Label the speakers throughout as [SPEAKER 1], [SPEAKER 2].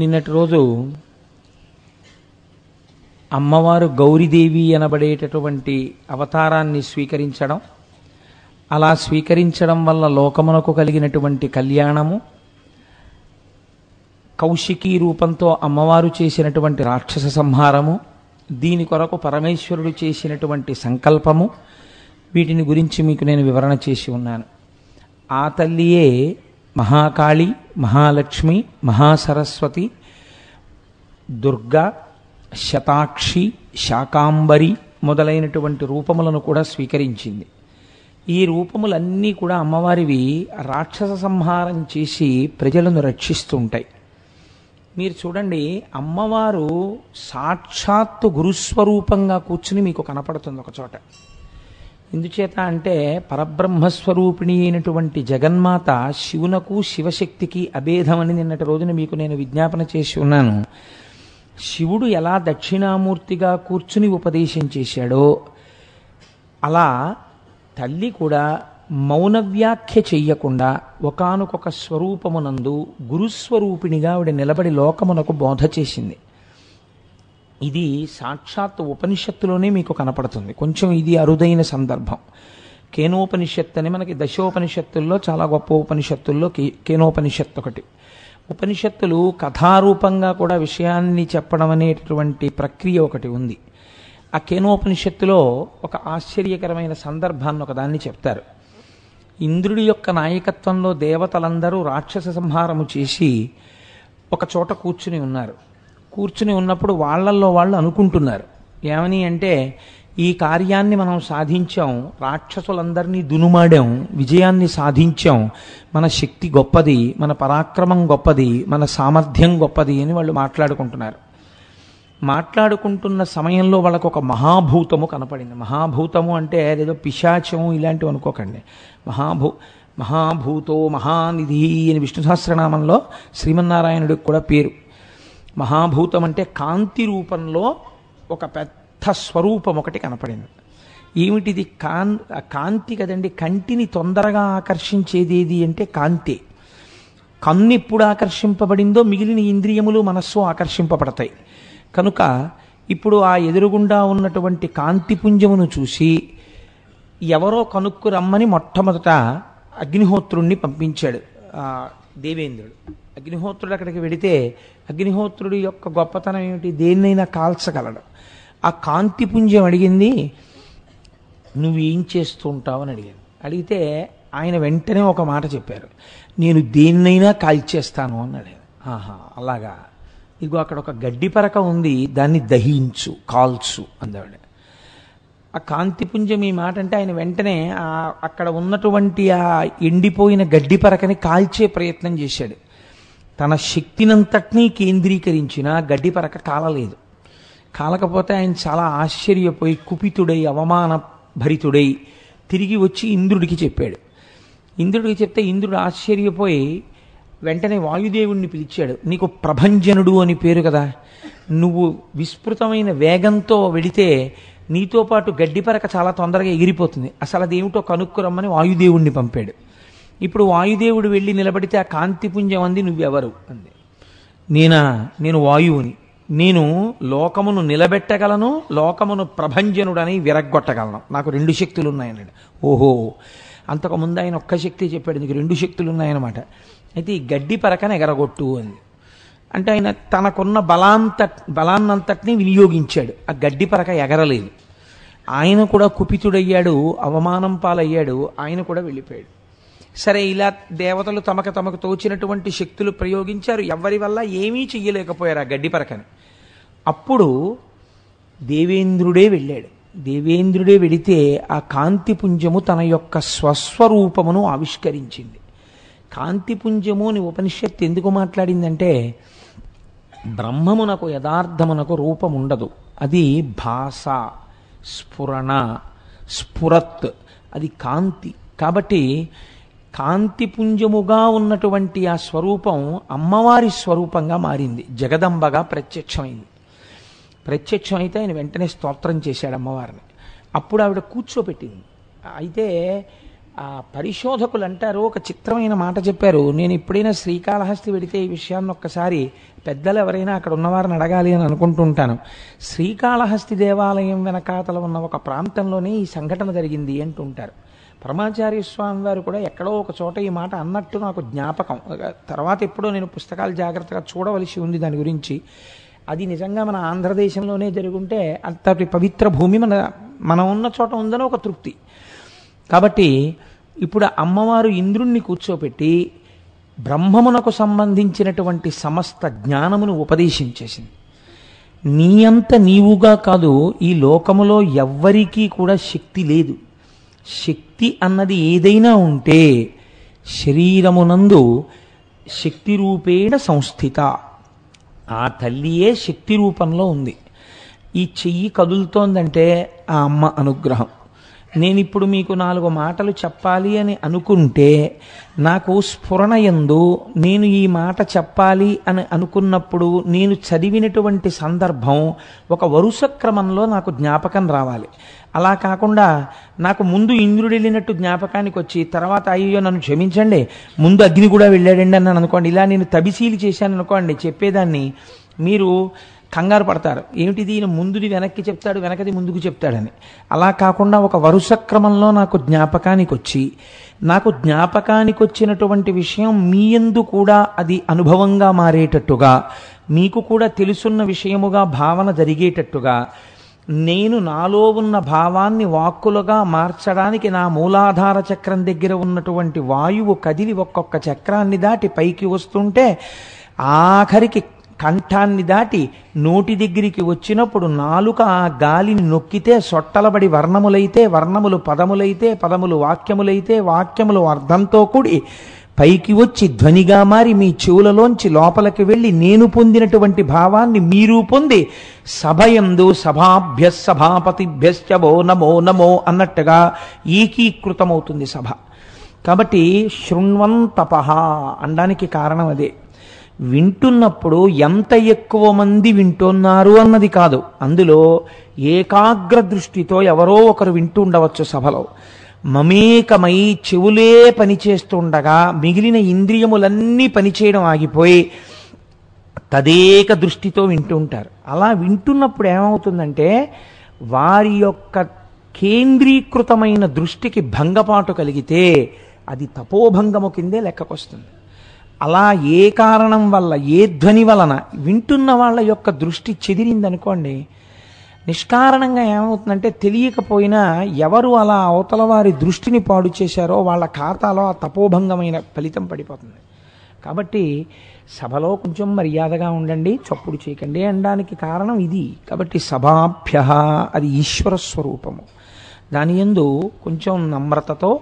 [SPEAKER 1] నిన్నటి రోజు అమ్మవారు గౌరీదేవి అనబడేటటువంటి అవతారాన్ని స్వీకరించడం అలా స్వీకరించడం వల్ల లోకమునకు కలిగినటువంటి కళ్యాణము కౌశికీ రూపంతో అమ్మవారు చేసినటువంటి రాక్షస సంహారము దీని కొరకు పరమేశ్వరుడు చేసినటువంటి సంకల్పము వీటిని గురించి మీకు నేను వివరణ చేసి ఉన్నాను ఆ తల్లియే మహాకాళి మహాలక్ష్మి మహాసరస్వతి దుర్గా శతాక్షి శాకాంబరి మొదలైనటువంటి రూపములను కూడా స్వీకరించింది ఈ రూపములన్నీ కూడా అమ్మవారివి రాక్షస సంహారం చేసి ప్రజలను రక్షిస్తుంటాయి మీరు చూడండి అమ్మవారు సాక్షాత్తు గురుస్వరూపంగా కూర్చుని మీకు కనపడుతుంది ఒక చోట ఎందుచేత అంటే పరబ్రహ్మస్వరూపిణి అయినటువంటి జగన్మాత శివునకు శివశక్తికి అభేదమని నిన్నటి రోజున మీకు నేను విజ్ఞాపన చేసి ఉన్నాను శివుడు ఎలా దక్షిణామూర్తిగా కూర్చుని ఉపదేశం చేశాడో అలా తల్లి కూడా మౌనవ్యాఖ్య చెయ్యకుండా ఒకనొకొక స్వరూపమునందు గురుస్వరూపిణిగా ఆవిడ నిలబడి లోకమునకు బోధ చేసింది ఇది సాక్షాత్ ఉపనిషత్తులోనే మీకు కనపడుతుంది కొంచెం ఇది అరుదైన సందర్భం కేనోపనిషత్తు అని మనకి దశోపనిషత్తుల్లో చాలా గొప్ప ఉపనిషత్తుల్లో కేనోపనిషత్తు ఒకటి ఉపనిషత్తులు కథారూపంగా కూడా విషయాన్ని చెప్పడం అనేటటువంటి ప్రక్రియ ఒకటి ఉంది ఆ కేనోపనిషత్తులో ఒక ఆశ్చర్యకరమైన సందర్భాన్ని ఒకదాన్ని చెప్తారు ఇంద్రుడి యొక్క నాయకత్వంలో దేవతలందరూ రాక్షస సంహారము చేసి ఒక చోట కూర్చుని ఉన్నారు కూర్చుని ఉన్నప్పుడు వాళ్ళల్లో వాళ్ళు అనుకుంటున్నారు ఏమని అంటే ఈ కార్యాన్ని మనం సాధించాం రాక్షసులందరినీ దునుమాడాం విజయాన్ని సాధించాం మన శక్తి గొప్పది మన పరాక్రమం గొప్పది మన సామర్థ్యం గొప్పది అని వాళ్ళు మాట్లాడుకుంటున్నారు మాట్లాడుకుంటున్న సమయంలో వాళ్ళకు ఒక మహాభూతము కనపడింది మహాభూతము అంటే ఏదో పిశాచము ఇలాంటివి అనుకోకండి మహాభూ మహాభూతో మహానిధి అని విష్ణు సహస్రనామంలో శ్రీమన్నారాయణుడికి కూడా పేరు మహాభూతం అంటే కాంతి రూపంలో ఒక పెద్ద స్వరూపం ఒకటి కనపడింది ఏమిటిది కాన్ కాంతి కదండి కంటిని తొందరగా ఆకర్షించేదేది అంటే కాంతి కన్ను ఎప్పుడు ఆకర్షింపబడిందో మిగిలిన ఇంద్రియములు మనస్సు ఆకర్షింపబడతాయి కనుక ఇప్పుడు ఆ ఎదురుగుండా ఉన్నటువంటి కాంతిపుంజమును చూసి ఎవరో కనుక్కు రమ్మని మొట్టమొదట అగ్నిహోత్రుణ్ణి పంపించాడు దేవేంద్రుడు అగ్నిహోత్రుడు అక్కడికి వెడితే అగ్నిహోత్రుడి యొక్క గొప్పతనం ఏమిటి దేన్నైనా కాల్చగలడు ఆ కాంతిపుంజం అడిగింది నువ్వేం ఉంటావు అని అడిగాను అడిగితే ఆయన వెంటనే ఒక మాట చెప్పారు నేను దేన్నైనా కాల్చేస్తాను అని అడిగాను ఆహా అలాగా ఇగో అక్కడ ఒక గడ్డి పరక ఉంది దాన్ని దహించు కాల్చు అందాడు ఆ కాంతిపుంజం ఈ మాట అంటే ఆయన వెంటనే అక్కడ ఉన్నటువంటి ఆ ఎండిపోయిన గడ్డి పరకని కాల్చే ప్రయత్నం చేశాడు తన శక్తినంతటినీ కేంద్రీకరించిన గడ్డి పరక కాలలేదు కాలకపోతే ఆయన చాలా ఆశ్చర్యపోయి కుపితుడై అవమాన భరితుడై తిరిగి వచ్చి ఇంద్రుడికి చెప్పాడు ఇంద్రుడికి చెప్తే ఇంద్రుడు ఆశ్చర్యపోయి వెంటనే వాయుదేవుణ్ణి పిలిచాడు నీకు ప్రభంజనుడు అని పేరు కదా నువ్వు విస్తృతమైన వేగంతో వెళితే నీతో పాటు గడ్డిపరక చాలా తొందరగా ఎగిరిపోతుంది అసలు అదేమిటో కనుక్కురమ్మని వాయుదేవుణ్ణి పంపాడు ఇప్పుడు వాయుదేవుడు వెళ్ళి నిలబడితే ఆ కాంతిపుంజం అంది నువ్వెవరు అంది నేనా నేను వాయువుని నేను లోకమును నిలబెట్టగలను లోకమును ప్రభంజనుడని విరగ్గొట్టగలను నాకు రెండు శక్తులు ఉన్నాయన్నాడు ఓహో అంతకుముందు ఆయన ఒక్క శక్తి చెప్పాడు నీకు రెండు శక్తులు ఉన్నాయన్నమాట అయితే ఈ గడ్డి పరకన ఎగరగొట్టు అంది అంటే ఆయన తనకున్న బలాంత బలాన్నంతటిని వినియోగించాడు ఆ గడ్డి పరక ఎగరలేదు ఆయన కూడా కుపితుడయ్యాడు అవమానం పాలయ్యాడు ఆయన కూడా వెళ్ళిపోయాడు సరే ఇలా దేవతలు తమకు తమకు తోచినటువంటి శక్తులు ప్రయోగించారు ఎవరి వల్ల ఏమీ చెయ్యలేకపోయారు ఆ గడ్డి పరకని అప్పుడు దేవేంద్రుడే వెళ్ళాడు దేవేంద్రుడే వెళితే ఆ కాంతిపుంజము తన యొక్క స్వస్వరూపమును ఆవిష్కరించింది కాంతిపుంజము అని ఉపనిషత్తు ఎందుకు మాట్లాడిందంటే బ్రహ్మమునకు యథార్థమునకు రూపం ఉండదు అది భాష స్ఫురణ స్ఫురత్ అది కాంతి కాబట్టి కాంతిపుంజముగా ఉన్నటువంటి ఆ స్వరూపం అమ్మవారి స్వరూపంగా మారింది జగదంబగా ప్రత్యక్షమైంది ప్రత్యక్షమైతే ఆయన వెంటనే స్తోత్రం చేశాడు అమ్మవారిని అప్పుడు ఆవిడ కూర్చోబెట్టింది అయితే ఆ పరిశోధకులు అంటారు ఒక చిత్రమైన మాట చెప్పారు నేను ఎప్పుడైనా శ్రీకాళహస్తి వెడితే ఈ విషయాన్ని ఒక్కసారి పెద్దలు ఎవరైనా అక్కడ ఉన్నవారిని అడగాలి అని అనుకుంటుంటాను శ్రీకాళహస్తి దేవాలయం వెనకాతల ఉన్న ఒక ప్రాంతంలోనే ఈ సంఘటన జరిగింది అంటుంటారు పరమాచార్య స్వామి వారు కూడా ఎక్కడో ఒక చోట ఈ మాట అన్నట్టు నాకు జ్ఞాపకం తర్వాత ఎప్పుడో నేను పుస్తకాలు జాగ్రత్తగా చూడవలసి ఉంది దాని గురించి అది నిజంగా మన ఆంధ్రదేశంలోనే జరుగుంటే అంతటి పవిత్ర భూమి మన మనం ఉన్న చోట ఉందని ఒక తృప్తి కాబట్టి ఇప్పుడు అమ్మవారు ఇంద్రుణ్ణి కూర్చోపెట్టి బ్రహ్మమునకు సంబంధించినటువంటి సమస్త జ్ఞానమును ఉపదేశించేసింది నీ అంత నీవుగా కాదు ఈ లోకములో ఎవ్వరికీ కూడా శక్తి లేదు శక్తి అన్నది ఏదైనా ఉంటే శరీరమునందు శక్తి రూపేణ సంస్థిత ఆ తల్లియే శక్తి రూపంలో ఉంది ఈ చెయ్యి కదులుతోందంటే ఆ అమ్మ అనుగ్రహం నేను ఇప్పుడు మీకు నాలుగు మాటలు చెప్పాలి అని అనుకుంటే నాకు స్ఫురణ ఎందు నేను ఈ మాట చెప్పాలి అని అనుకున్నప్పుడు నేను చదివినటువంటి సందర్భం ఒక వరుస క్రమంలో నాకు జ్ఞాపకం రావాలి అలా కాకుండా నాకు ముందు ఇంద్రుడు వెళ్ళినట్టు జ్ఞాపకానికి వచ్చి తర్వాత అయ్యో నన్ను క్షమించండి ముందు అగ్ని కూడా వెళ్ళాడండి అని అనుకోండి ఇలా నేను తబిశీలు చేశాను అనుకోండి చెప్పేదాన్ని మీరు కంగారు పడతారు ఏమిటి దీని ముందుది వెనక్కి చెప్తాడు వెనకది ముందుకు చెప్తాడని అలా కాకుండా ఒక వరుస క్రమంలో నాకు జ్ఞాపకానికి వచ్చి నాకు జ్ఞాపకానికి వచ్చినటువంటి విషయం మీ ఎందు కూడా అది అనుభవంగా మారేటట్టుగా మీకు కూడా తెలుసున్న విషయముగా భావన జరిగేటట్టుగా నేను నాలో ఉన్న భావాన్ని వాక్కులుగా మార్చడానికి నా మూలాధార చక్రం దగ్గర ఉన్నటువంటి వాయువు కదిలి ఒక్కొక్క చక్రాన్ని దాటి పైకి వస్తుంటే ఆఖరికి కంఠాన్ని దాటి నోటి దగ్గరికి వచ్చినప్పుడు నాలుక ఆ గాలిని నొక్కితే సొట్టలబడి వర్ణములైతే వర్ణములు పదములైతే పదములు వాక్యములైతే వాక్యములు అర్థంతో కూడి పైకి వచ్చి ధ్వనిగా మారి మీ చెవులలోంచి లోపలికి వెళ్ళి నేను పొందినటువంటి భావాన్ని మీరు పొంది సభయందు సభాభ్య సభాపతిభ్యశ్చవో నమో నమో అన్నట్టుగా ఏకీకృతమవుతుంది సభ కాబట్టి శృణ్వంతపహ అనడానికి కారణం అదే వింటున్నప్పుడు ఎంత ఎక్కువ మంది వింటున్నారు అన్నది కాదు అందులో ఏకాగ్ర దృష్టితో ఎవరో ఒకరు వింటూ ఉండవచ్చు సభలో మమేకమై చెవులే పనిచేస్తుండగా మిగిలిన ఇంద్రియములన్నీ పనిచేయడం ఆగిపోయి తదేక దృష్టితో వింటూ ఉంటారు అలా వింటున్నప్పుడు ఏమవుతుందంటే వారి యొక్క కేంద్రీకృతమైన దృష్టికి భంగపాటు కలిగితే అది తపోభంగము కిందే లెక్కకొస్తుంది అలా ఏ కారణం వల్ల ఏ ధ్వని వలన వింటున్న వాళ్ళ యొక్క దృష్టి చెదిరిందనుకోండి నిష్కారణంగా ఏమవుతుందంటే తెలియకపోయినా ఎవరు అలా అవతల వారి దృష్టిని పాడు చేశారో వాళ్ళ ఖాతాలో ఆ తపోభంగమైన ఫలితం పడిపోతుంది కాబట్టి సభలో కొంచెం మర్యాదగా ఉండండి చప్పుడు చేయకండి అనడానికి కారణం ఇది కాబట్టి సభాభ్య అది ఈశ్వర స్వరూపము దాని ఎందు కొంచెం నమ్రతతో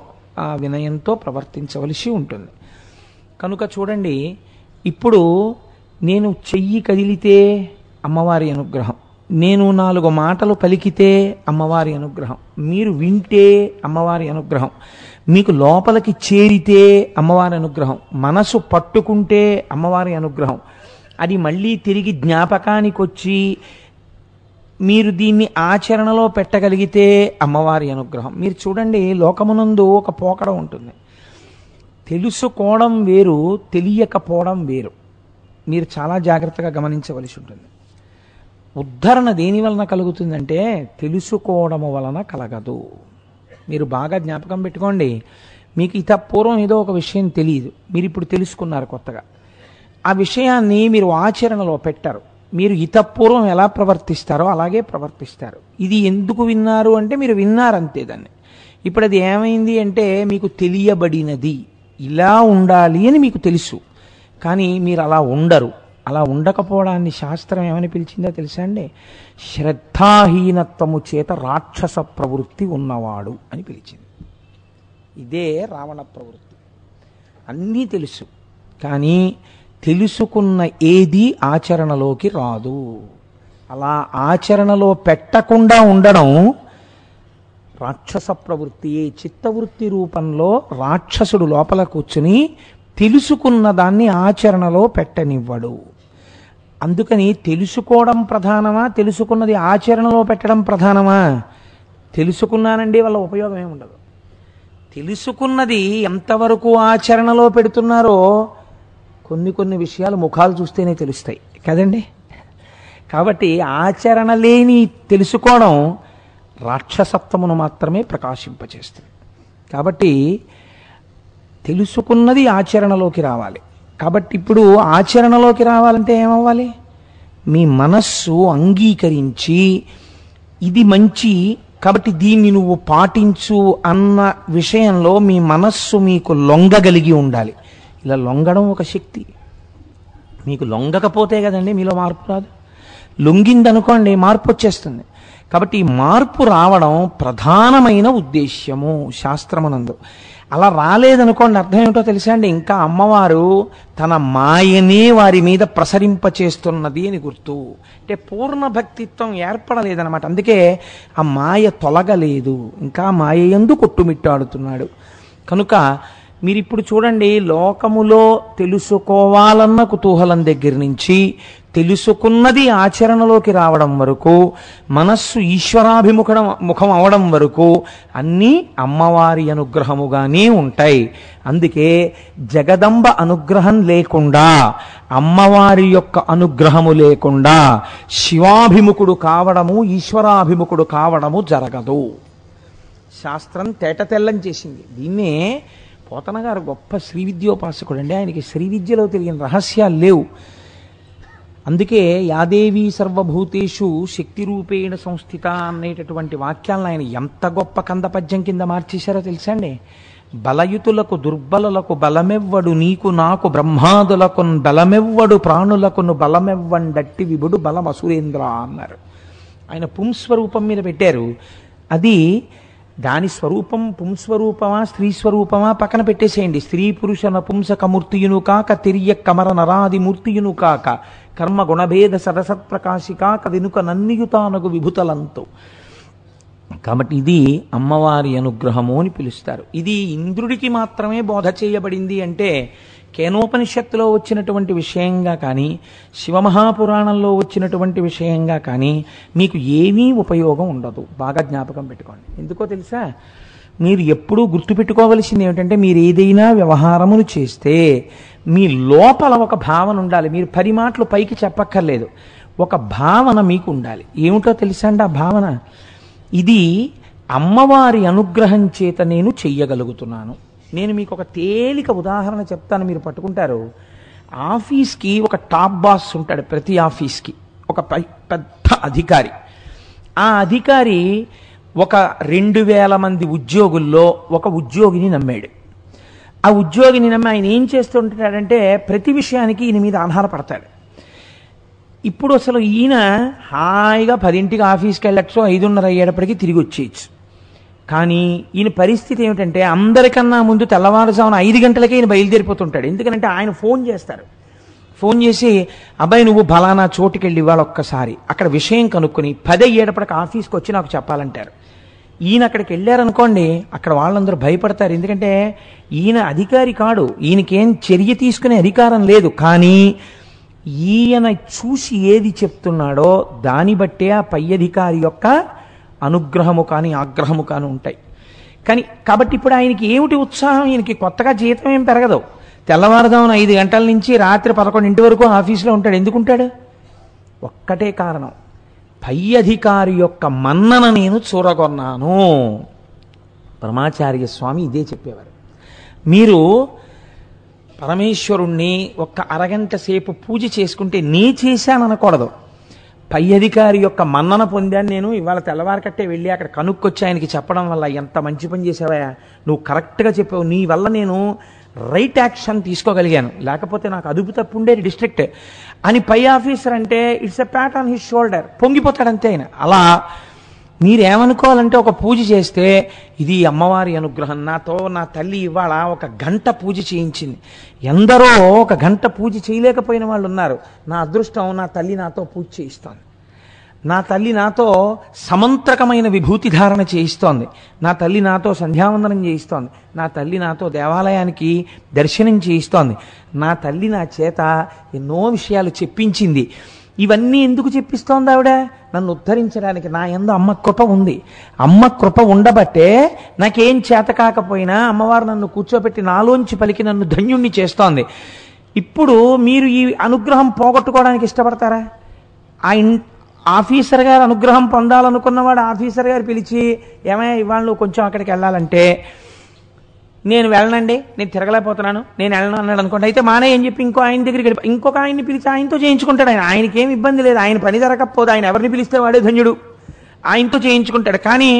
[SPEAKER 1] ఆ వినయంతో ప్రవర్తించవలసి ఉంటుంది కనుక చూడండి ఇప్పుడు నేను చెయ్యి కదిలితే అమ్మవారి అనుగ్రహం నేను నాలుగు మాటలు పలికితే అమ్మవారి అనుగ్రహం మీరు వింటే అమ్మవారి అనుగ్రహం మీకు లోపలికి చేరితే అమ్మవారి అనుగ్రహం మనసు పట్టుకుంటే అమ్మవారి అనుగ్రహం అది మళ్ళీ తిరిగి జ్ఞాపకానికి వచ్చి మీరు దీన్ని ఆచరణలో పెట్టగలిగితే అమ్మవారి అనుగ్రహం మీరు చూడండి లోకమునందు ఒక పోకడ ఉంటుంది తెలుసుకోవడం వేరు తెలియకపోవడం వేరు మీరు చాలా జాగ్రత్తగా గమనించవలసి ఉంటుంది ఉద్ధరణ దేని వలన కలుగుతుందంటే తెలుసుకోవడం వలన కలగదు మీరు బాగా జ్ఞాపకం పెట్టుకోండి మీకు ఇత పూర్వం ఏదో ఒక విషయం తెలియదు మీరు ఇప్పుడు తెలుసుకున్నారు కొత్తగా ఆ విషయాన్ని మీరు ఆచరణలో పెట్టారు మీరు ఇతపూర్వం ఎలా ప్రవర్తిస్తారో అలాగే ప్రవర్తిస్తారు ఇది ఎందుకు విన్నారు అంటే మీరు విన్నారంతే దాన్ని ఇప్పుడు అది ఏమైంది అంటే మీకు తెలియబడినది ఇలా ఉండాలి అని మీకు తెలుసు కానీ మీరు అలా ఉండరు అలా ఉండకపోవడాన్ని శాస్త్రం ఏమని పిలిచిందో తెలుసా అండి శ్రద్ధాహీనత్వము చేత రాక్షస ప్రవృత్తి ఉన్నవాడు అని పిలిచింది ఇదే రావణ ప్రవృత్తి అన్నీ తెలుసు కానీ తెలుసుకున్న ఏది ఆచరణలోకి రాదు అలా ఆచరణలో పెట్టకుండా ఉండడం రాక్షస ప్రవృత్తి చిత్తవృత్తి రూపంలో రాక్షసుడు లోపల కూర్చుని తెలుసుకున్న దాన్ని ఆచరణలో పెట్టనివ్వడు అందుకని తెలుసుకోవడం ప్రధానమా తెలుసుకున్నది ఆచరణలో పెట్టడం ప్రధానమా తెలుసుకున్నానండి వాళ్ళ ఉపయోగం ఏమి ఉండదు తెలుసుకున్నది ఎంతవరకు ఆచరణలో పెడుతున్నారో కొన్ని కొన్ని విషయాలు ముఖాలు చూస్తేనే తెలుస్తాయి కదండి కాబట్టి ఆచరణ లేని తెలుసుకోవడం రాక్షసత్వమును మాత్రమే ప్రకాశింపచేస్తుంది కాబట్టి తెలుసుకున్నది ఆచరణలోకి రావాలి కాబట్టి ఇప్పుడు ఆచరణలోకి రావాలంటే ఏమవ్వాలి మీ మనస్సు అంగీకరించి ఇది మంచి కాబట్టి దీన్ని నువ్వు పాటించు అన్న విషయంలో మీ మనస్సు మీకు లొంగగలిగి ఉండాలి ఇలా లొంగడం ఒక శక్తి మీకు లొంగకపోతే కదండి మీలో మార్పు రాదు లొంగిందనుకోండి మార్పు వచ్చేస్తుంది కాబట్టి ఈ మార్పు రావడం ప్రధానమైన ఉద్దేశ్యము శాస్త్రమునందు అలా రాలేదనుకోండి అర్థం ఏమిటో తెలుసా అండి ఇంకా అమ్మవారు తన మాయనే వారి మీద ప్రసరింపచేస్తున్నది అని గుర్తు అంటే పూర్ణ భక్తిత్వం ఏర్పడలేదనమాట అందుకే ఆ మాయ తొలగలేదు ఇంకా మాయ ఎందు కొట్టుమిట్టాడుతున్నాడు కనుక మీరిప్పుడు చూడండి లోకములో తెలుసుకోవాలన్న కుతూహలం దగ్గర నుంచి తెలుసుకున్నది ఆచరణలోకి రావడం వరకు మనస్సు ఈశ్వరాభిముఖం ముఖం అవడం వరకు అన్నీ అమ్మవారి అనుగ్రహముగానే ఉంటాయి అందుకే జగదంబ అనుగ్రహం లేకుండా అమ్మవారి యొక్క అనుగ్రహము లేకుండా శివాభిముఖుడు కావడము ఈశ్వరాభిముఖుడు కావడము జరగదు శాస్త్రం తేటతెల్లం చేసింది దీన్నే పోతన గారు గొప్ప శ్రీ విద్యోపాసకుడు అండి ఆయనకి శ్రీ విద్యలో తెలియని రహస్యాలు లేవు అందుకే యాదేవి సర్వభూతేషు శక్తి రూపేణ సంస్థిత అనేటటువంటి వాక్యాలను ఆయన ఎంత గొప్ప పద్యం కింద మార్చేశారో తెలుసండి బలయుతులకు దుర్బలులకు బలమెవ్వడు నీకు నాకు బ్రహ్మాదులకు బలమెవ్వడు ప్రాణులకును బలమెవ్వండట్టి విభుడు బలమసురేంద్ర అన్నారు ఆయన పుంస్వరూపం మీద పెట్టారు అది దాని స్వరూపం పుంస్వరూపమా స్త్రీ స్వరూపమా పక్కన పెట్టేసేయండి స్త్రీ పురుష నపుంసకమూర్తియును కాక తిరియ కమర నరాదిమూర్తియును కాక కర్మ గుణభేద కాక కదినుక నన్నియుతానగు విభుతలంతో కాబట్టి ఇది అమ్మవారి అనుగ్రహము అని పిలుస్తారు ఇది ఇంద్రుడికి మాత్రమే బోధ చేయబడింది అంటే కేనోపనిషత్తులో వచ్చినటువంటి విషయంగా కానీ శివమహాపురాణంలో వచ్చినటువంటి విషయంగా కానీ మీకు ఏమీ ఉపయోగం ఉండదు బాగా జ్ఞాపకం పెట్టుకోండి ఎందుకో తెలుసా మీరు ఎప్పుడూ గుర్తుపెట్టుకోవలసింది ఏమిటంటే మీరు ఏదైనా వ్యవహారములు చేస్తే మీ లోపల ఒక భావన ఉండాలి మీరు పరిమాటలు పైకి చెప్పక్కర్లేదు ఒక భావన మీకు ఉండాలి ఏమిటో తెలుసా ఆ భావన ఇది అమ్మవారి అనుగ్రహం చేత నేను చెయ్యగలుగుతున్నాను నేను మీకు ఒక తేలిక ఉదాహరణ చెప్తాను మీరు పట్టుకుంటారు ఆఫీస్కి ఒక టాప్ బాస్ ఉంటాడు ప్రతి ఆఫీస్కి ఒక పెద్ద అధికారి ఆ అధికారి ఒక రెండు వేల మంది ఉద్యోగుల్లో ఒక ఉద్యోగిని నమ్మాడు ఆ ఉద్యోగిని నమ్మి ఆయన ఏం చేస్తుంటాడంటే ప్రతి విషయానికి ఈయన మీద ఆధారపడతాడు ఇప్పుడు అసలు ఈయన హాయిగా పదింటికి ఆఫీస్కి వెళ్ళచ్చు ఐదున్నర అయ్యేటప్పటికి తిరిగి వచ్చేయచ్చు కానీ ఈయన పరిస్థితి ఏమిటంటే అందరికన్నా ముందు తెల్లవారుజామున ఐదు గంటలకే ఈయన బయలుదేరిపోతుంటాడు ఎందుకంటే ఆయన ఫోన్ చేస్తారు ఫోన్ చేసి అబ్బాయి నువ్వు బలానా చోటుకి వెళ్ళి ఇవాళ ఒక్కసారి అక్కడ విషయం కనుక్కొని పది అయ్యేటప్పటికి ఆఫీస్కి వచ్చి నాకు చెప్పాలంటారు ఈయన అక్కడికి వెళ్ళారనుకోండి అక్కడ వాళ్ళందరూ భయపడతారు ఎందుకంటే ఈయన అధికారి కాడు ఈయనకేం చర్య తీసుకునే అధికారం లేదు కానీ ఈయన చూసి ఏది చెప్తున్నాడో దాన్ని బట్టే ఆ పై అధికారి యొక్క అనుగ్రహము కానీ ఆగ్రహము కానీ ఉంటాయి కానీ కాబట్టి ఇప్పుడు ఆయనకి ఏమిటి ఉత్సాహం ఈయనకి కొత్తగా జీతం ఏం పెరగదు తెల్లవారుదామున ఐదు గంటల నుంచి రాత్రి పదకొండింటి వరకు ఆఫీస్లో ఉంటాడు ఎందుకుంటాడు ఒక్కటే కారణం పై అధికారి యొక్క మన్నన నేను చూరగొన్నాను బ్రహ్మాచార్య స్వామి ఇదే చెప్పేవారు మీరు పరమేశ్వరుణ్ణి ఒక్క అరగంట సేపు పూజ చేసుకుంటే నీ చేశాననకూడదు పై అధికారి యొక్క మన్నన పొందాను నేను ఇవాళ తెల్లవారికట్టే వెళ్ళి అక్కడ కనుక్కొచ్చి ఆయనకి చెప్పడం వల్ల ఎంత మంచి పని చేసావా నువ్వు కరెక్ట్గా చెప్పావు నీ వల్ల నేను రైట్ యాక్షన్ తీసుకోగలిగాను లేకపోతే నాకు అదుపు తప్పు ఉండేది డిస్ట్రిక్ట్ అని పై ఆఫీసర్ అంటే it's a pat on his shoulder పొంగిపోతాడంతే ఆయన అలా మీరేమనుకోవాలంటే ఒక పూజ చేస్తే ఇది అమ్మవారి అనుగ్రహం నాతో నా తల్లి ఇవాళ ఒక గంట పూజ చేయించింది ఎందరో ఒక గంట పూజ చేయలేకపోయిన వాళ్ళు ఉన్నారు నా అదృష్టం నా తల్లి నాతో పూజ చేయిస్తాను నా తల్లి నాతో సమంత్రకమైన విభూతి ధారణ చేయిస్తోంది నా తల్లి నాతో సంధ్యావందనం చేయిస్తోంది నా తల్లి నాతో దేవాలయానికి దర్శనం చేయిస్తోంది నా తల్లి నా చేత ఎన్నో విషయాలు చెప్పించింది ఇవన్నీ ఎందుకు చెప్పిస్తోంది ఆవిడ నన్ను ఉద్ధరించడానికి నా ఎందు అమ్మ కృప ఉంది అమ్మ కృప ఉండబట్టే నాకేం చేత కాకపోయినా అమ్మవారు నన్ను కూర్చోబెట్టి నాలోంచి పలికి నన్ను ధన్యుణ్ణి చేస్తోంది ఇప్పుడు మీరు ఈ అనుగ్రహం పోగొట్టుకోవడానికి ఇష్టపడతారా ఆ ఇన్ ఆఫీసర్ గారు అనుగ్రహం పొందాలనుకున్నవాడు ఆఫీసర్ గారు పిలిచి ఏమైనా ఇవాళ కొంచెం అక్కడికి వెళ్ళాలంటే నేను వెళ్ళనండి నేను తిరగలేకపోతున్నాను నేను వెళ్ళను అన్నాడు అనుకోండి అయితే మానే ఏం చెప్పి ఇంకో ఆయన దగ్గరికి వెళ్ళి ఇంకొక ఆయన్ని పిలిచి ఆయనతో చేయించుకుంటాడు ఆయన ఆయనకేం ఇబ్బంది లేదు ఆయన పని జరగకపోదు ఆయన ఎవరిని పిలిస్తే వాడే ధన్యుడు ఆయనతో చేయించుకుంటాడు కానీ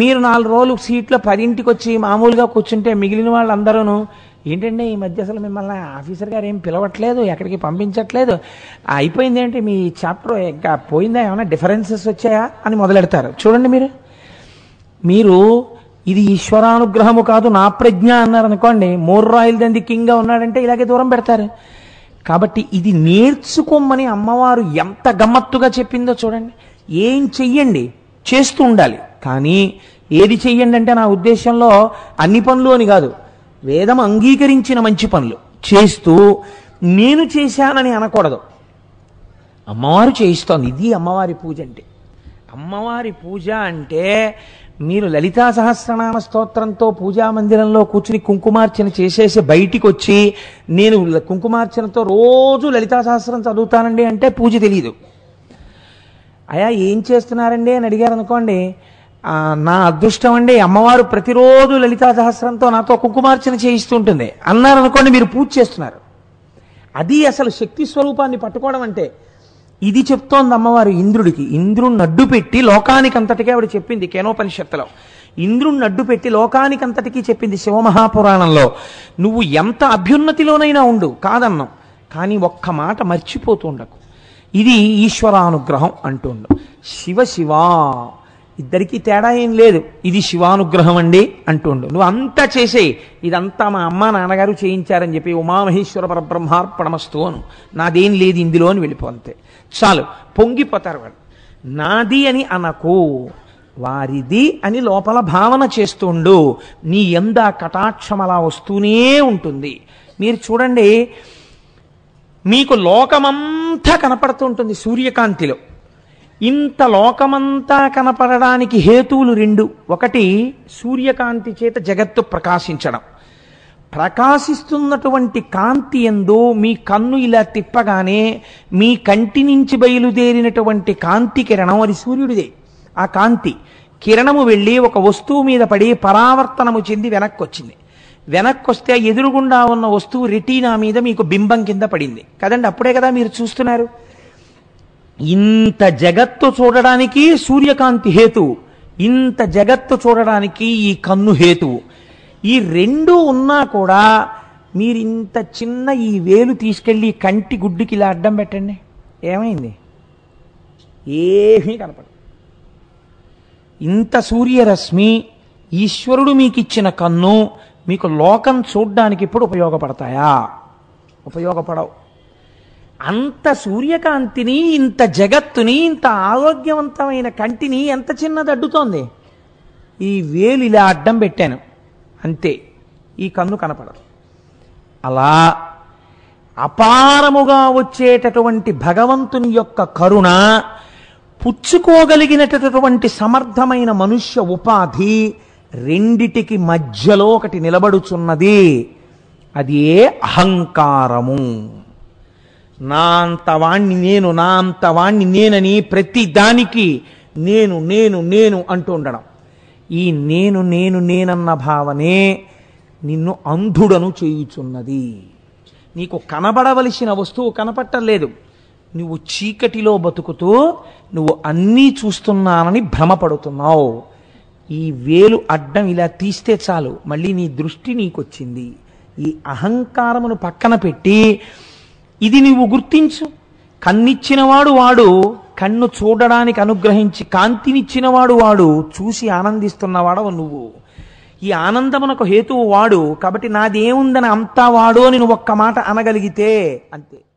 [SPEAKER 1] మీరు నాలుగు రోజులు సీట్లో పదింటికి వచ్చి మామూలుగా కూర్చుంటే మిగిలిన వాళ్ళందరూ ఏంటంటే ఈ మధ్య అసలు మిమ్మల్ని ఆఫీసర్ గారు ఏం పిలవట్లేదు ఎక్కడికి పంపించట్లేదు అయిపోయింది ఏంటి మీ చాప్టర్ ఇంకా పోయిందా ఏమైనా డిఫరెన్సెస్ వచ్చాయా అని మొదలెడతారు చూడండి మీరు మీరు ఇది ఈశ్వరానుగ్రహము కాదు నా ప్రజ్ఞ అన్నారనుకోండి మోర్రాయిల్ దంది గా ఉన్నాడంటే ఇలాగే దూరం పెడతారు కాబట్టి ఇది నేర్చుకోమని అమ్మవారు ఎంత గమ్మత్తుగా చెప్పిందో చూడండి ఏం చెయ్యండి చేస్తూ ఉండాలి కానీ ఏది చెయ్యండి అంటే నా ఉద్దేశంలో అన్ని పనులు అని కాదు వేదం అంగీకరించిన మంచి పనులు చేస్తూ నేను చేశానని అనకూడదు అమ్మవారు చేయిస్తోంది ఇది అమ్మవారి పూజ అంటే అమ్మవారి పూజ అంటే మీరు లలితా సహస్రనామ స్తోత్రంతో పూజామందిరంలో కూర్చుని కుంకుమార్చన చేసేసి బయటికి వచ్చి నేను కుంకుమార్చనతో రోజు లలితా సహస్రం చదువుతానండి అంటే పూజ తెలియదు అయా ఏం చేస్తున్నారండి అని అడిగారు అనుకోండి నా అదృష్టం అండి అమ్మవారు ప్రతిరోజు లలితా సహస్రంతో నాతో కుంకుమార్చన చేయిస్తుంటుంది అన్నారనుకోండి మీరు పూజ చేస్తున్నారు అది అసలు శక్తి స్వరూపాన్ని పట్టుకోవడం అంటే ఇది చెప్తోంది అమ్మవారు ఇంద్రుడికి ఇంద్రుణ్ణి అడ్డు పెట్టి లోకానికంతటికీ ఆవిడ చెప్పింది కేనోపనిషత్తులో ఇంద్రుణ్ణి అడ్డు పెట్టి లోకానికంతటికీ చెప్పింది శివమహాపురాణంలో నువ్వు ఎంత అభ్యున్నతిలోనైనా ఉండు కాదన్నాం కానీ ఒక్క మాట మర్చిపోతూ ఉండకు ఇది ఈశ్వరానుగ్రహం అంటుండు శివ శివా ఇద్దరికీ తేడా ఏం లేదు ఇది శివానుగ్రహం అండి అంటుండు నువ్వు అంతా చేసే ఇదంతా మా అమ్మ నాన్నగారు చేయించారని చెప్పి ఉమామహేశ్వర పరబ్రహ్మార్పణమస్తు అను నాదేం లేదు ఇందులో అని వెళ్ళిపోతే చాలు పొంగిపోతారు వాళ్ళు నాది అని అనకు వారిది అని లోపల భావన చేస్తుండు నీ ఎంద కటాక్షం అలా వస్తూనే ఉంటుంది మీరు చూడండి మీకు లోకమంతా కనపడుతూ ఉంటుంది సూర్యకాంతిలో ఇంత లోకమంతా కనపడడానికి హేతువులు రెండు ఒకటి సూర్యకాంతి చేత జగత్తు ప్రకాశించడం ప్రకాశిస్తున్నటువంటి కాంతి ఎందు మీ కన్ను ఇలా తిప్పగానే మీ కంటి నుంచి బయలుదేరినటువంటి కాంతి కిరణం అది సూర్యుడిదే ఆ కాంతి కిరణము వెళ్ళి ఒక వస్తువు మీద పడి పరావర్తనము చెంది వెనక్కి వచ్చింది వెనక్కి వస్తే ఎదురుగుండా ఉన్న వస్తువు రెటీనా మీద మీకు బింబం కింద పడింది కదండి అప్పుడే కదా మీరు చూస్తున్నారు ఇంత జగత్తు చూడడానికి సూర్యకాంతి హేతువు ఇంత జగత్తు చూడడానికి ఈ కన్ను హేతువు ఈ రెండు ఉన్నా కూడా మీరు ఇంత చిన్న ఈ వేలు తీసుకెళ్ళి కంటి గుడ్డుకి ఇలా అడ్డం పెట్టండి ఏమైంది ఏమీ కనపడదు ఇంత సూర్యరశ్మి ఈశ్వరుడు మీకు ఇచ్చిన కన్ను మీకు లోకం చూడ్డానికి ఇప్పుడు ఉపయోగపడతాయా ఉపయోగపడవు అంత సూర్యకాంతిని ఇంత జగత్తుని ఇంత ఆరోగ్యవంతమైన కంటిని ఎంత చిన్నది అడ్డుతోంది ఈ వేలు ఇలా అడ్డం పెట్టాను అంతే ఈ కన్ను కనపడదు అలా అపారముగా వచ్చేటటువంటి భగవంతుని యొక్క కరుణ పుచ్చుకోగలిగినటటువంటి సమర్థమైన మనుష్య ఉపాధి రెండిటికి మధ్యలో ఒకటి నిలబడుచున్నది అది ఏ అహంకారము నా నేను నా నేనని ప్రతి దానికి నేను నేను నేను అంటూ ఉండడం ఈ నేను నేను నేనన్న భావనే నిన్ను అంధుడను చేయుచున్నది నీకు కనబడవలసిన వస్తువు కనపట్టలేదు నువ్వు చీకటిలో బతుకుతూ నువ్వు అన్నీ చూస్తున్నానని భ్రమపడుతున్నావు ఈ వేలు అడ్డం ఇలా తీస్తే చాలు మళ్ళీ నీ దృష్టి నీకొచ్చింది ఈ అహంకారమును పక్కన పెట్టి ఇది నువ్వు గుర్తించు కన్నిచ్చినవాడు వాడు కన్ను చూడడానికి అనుగ్రహించి కాంతినిచ్చినవాడు వాడు చూసి ఆనందిస్తున్నవాడవు నువ్వు ఈ ఆనందమునకు హేతువు వాడు కాబట్టి నాదేముందని అంతా వాడు అని నువ్వు ఒక్క మాట అనగలిగితే అంతే